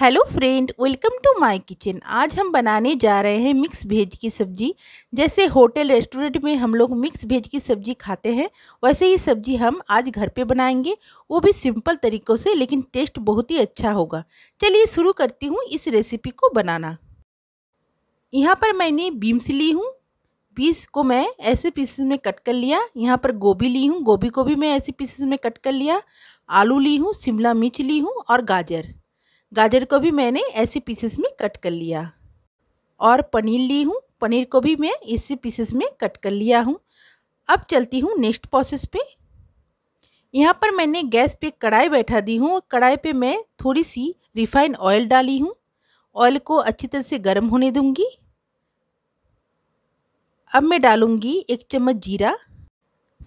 hello friend welcome to my kitchen आज हम बनाने जा रहे हैं मिक्स भेज की सब्ज़ी जैसे होटल रेस्टोरेंट में हम लोग मिक्स भेज की सब्ज़ी खाते हैं वैसे ही सब्ज़ी हम आज घर पे बनाएंगे वो भी सिंपल तरीक़ों से लेकिन टेस्ट बहुत ही अच्छा होगा चलिए शुरू करती हूँ इस रेसिपी को बनाना यहाँ पर मैंने बीम्स ली हूँ पीस को मैं ऐसे पीसेस में कट कर लिया यहाँ पर गोभी ली हूँ गोभी को भी मैं ऐसे पीसेस में कट कर लिया आलू ली हूँ शिमला मिर्च ली हूँ और गाजर गाजर को भी मैंने ऐसे पीसेस में कट कर लिया और पनीर ली हूँ पनीर को भी मैं ऐसे पीसेस में कट कर लिया हूँ अब चलती हूँ नेक्स्ट प्रोसेस पे यहाँ पर मैंने गैस पे कढ़ाई बैठा दी हूँ कढ़ाई पे मैं थोड़ी सी रिफाइन ऑयल डाली हूँ ऑयल को अच्छी तरह से गर्म होने दूँगी अब मैं डालूँगी एक चम्मच जीरा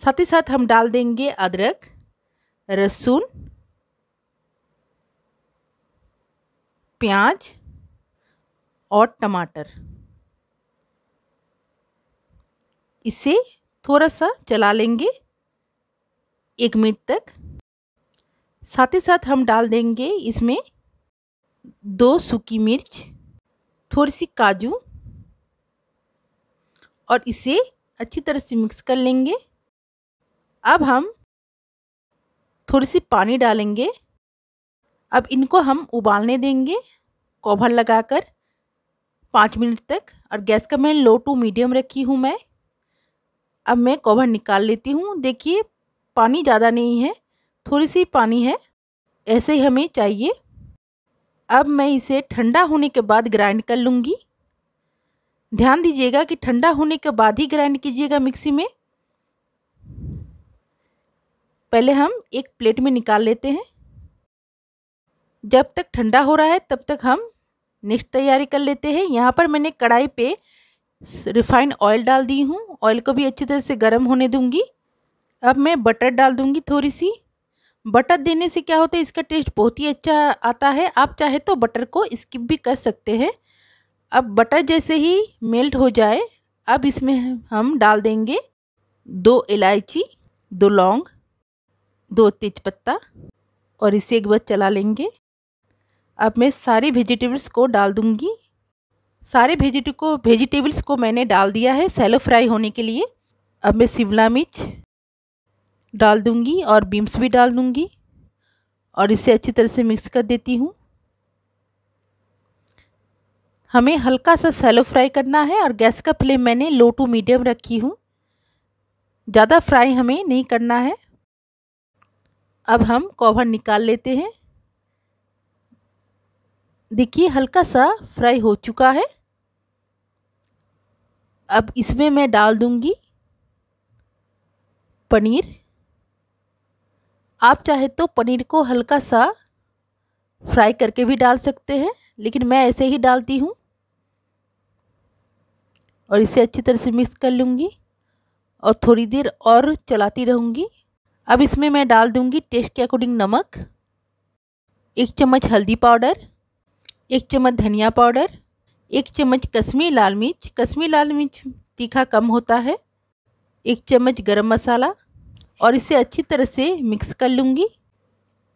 साथ ही साथ हम डाल देंगे अदरक रसून प्याज और टमाटर इसे थोड़ा सा चला लेंगे एक मिनट तक साथ ही साथ हम डाल देंगे इसमें दो सूखी मिर्च थोड़ी सी काजू और इसे अच्छी तरह से मिक्स कर लेंगे अब हम थोड़ी सी पानी डालेंगे अब इनको हम उबालने देंगे कवर लगाकर पाँच मिनट तक और गैस का मैं लो टू मीडियम रखी हूँ मैं अब मैं कवर निकाल लेती हूँ देखिए पानी ज़्यादा नहीं है थोड़ी सी पानी है ऐसे ही हमें चाहिए अब मैं इसे ठंडा होने के बाद ग्राइंड कर लूँगी ध्यान दीजिएगा कि ठंडा होने के बाद ही ग्राइंड कीजिएगा मिक्सी में पहले हम एक प्लेट में निकाल लेते हैं जब तक ठंडा हो रहा है तब तक हम नेक्स्ट तैयारी कर लेते हैं यहाँ पर मैंने कढ़ाई पे रिफाइंड ऑयल डाल दी हूँ ऑयल को भी अच्छी तरह से गर्म होने दूँगी अब मैं बटर डाल दूँगी थोड़ी सी बटर देने से क्या होता है इसका टेस्ट बहुत ही अच्छा आता है आप चाहे तो बटर को स्किप भी कर सकते हैं अब बटर जैसे ही मेल्ट हो जाए अब इसमें हम डाल देंगे दो इलायची दो लौंग दो तेज़पत्ता और इसे एक बार चला लेंगे अब मैं सारे वेजिटेबल्स को डाल दूँगी सारे वेजिट को वेजिटेबल्स को मैंने डाल दिया है सैलो फ्राई होने के लिए अब मैं शिमला मिर्च डाल दूँगी और बीम्स भी डाल दूँगी और इसे अच्छी तरह से मिक्स कर देती हूँ हमें हल्का सा सैलो फ्राई करना है और गैस का फ्लेम मैंने लो टू मीडियम रखी हूँ ज़्यादा फ्राई हमें नहीं करना है अब हम कवर निकाल लेते हैं देखिए हल्का सा फ्राई हो चुका है अब इसमें मैं डाल दूंगी पनीर आप चाहे तो पनीर को हल्का सा फ्राई करके भी डाल सकते हैं लेकिन मैं ऐसे ही डालती हूँ और इसे अच्छी तरह से मिक्स कर लूँगी और थोड़ी देर और चलाती रहूँगी अब इसमें मैं डाल दूँगी टेस्ट के अकॉर्डिंग नमक एक चम्मच हल्दी पाउडर एक चम्मच धनिया पाउडर एक चम्मच कश्मीर लाल मिर्च कश्मीर लाल मिर्च तीखा कम होता है एक चम्मच गरम मसाला और इसे अच्छी तरह से मिक्स कर लूँगी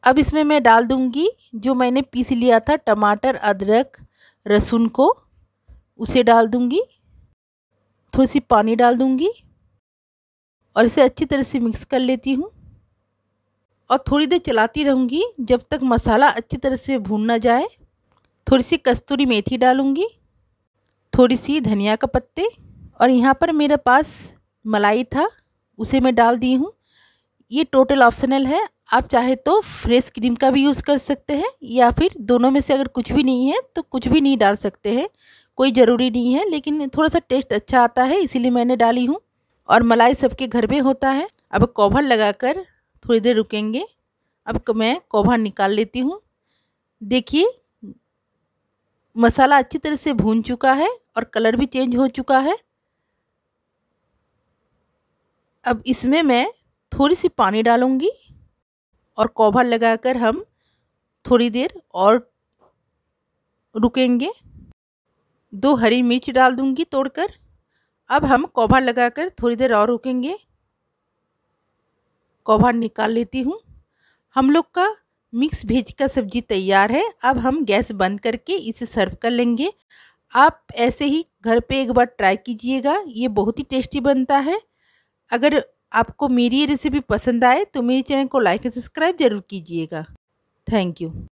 अब इसमें मैं डाल दूँगी जो मैंने पीस लिया था टमाटर अदरक रसुन को उसे डाल दूँगी थोड़ी सी पानी डाल दूँगी और इसे अच्छी तरह से मिक्स कर लेती हूँ और थोड़ी देर चलाती रहूँगी जब तक मसाला अच्छी तरह से भून ना जाए थोड़ी सी कस्तूरी मेथी डालूँगी थोड़ी सी धनिया का पत्ते और यहाँ पर मेरे पास मलाई था उसे मैं डाल दी हूँ ये टोटल ऑप्शनल है आप चाहे तो फ्रेश क्रीम का भी यूज़ कर सकते हैं या फिर दोनों में से अगर कुछ भी नहीं है तो कुछ भी नहीं डाल सकते हैं कोई ज़रूरी नहीं है लेकिन थोड़ा सा टेस्ट अच्छा आता है इसीलिए मैंने डाली हूँ और मलाई सबके घर में होता है अब कवर लगाकर थोड़ी देर रुकेंगे अब मैं कवर निकाल लेती हूँ देखिए मसाला अच्छी तरह से भून चुका है और कलर भी चेंज हो चुका है अब इसमें मैं थोड़ी सी पानी डालूंगी और कवर लगाकर हम थोड़ी देर और रुकेंगे दो हरी मिर्च डाल दूंगी तोड़कर अब हम कवर लगाकर थोड़ी देर और रुकेंगे कवर निकाल लेती हूँ हम लोग का मिक्स भेज का सब्जी तैयार है अब हम गैस बंद करके इसे सर्व कर लेंगे आप ऐसे ही घर पे एक बार ट्राई कीजिएगा ये बहुत ही टेस्टी बनता है अगर आपको मेरी ये रेसिपी पसंद आए तो मेरे चैनल को लाइक एंड सब्सक्राइब ज़रूर कीजिएगा थैंक यू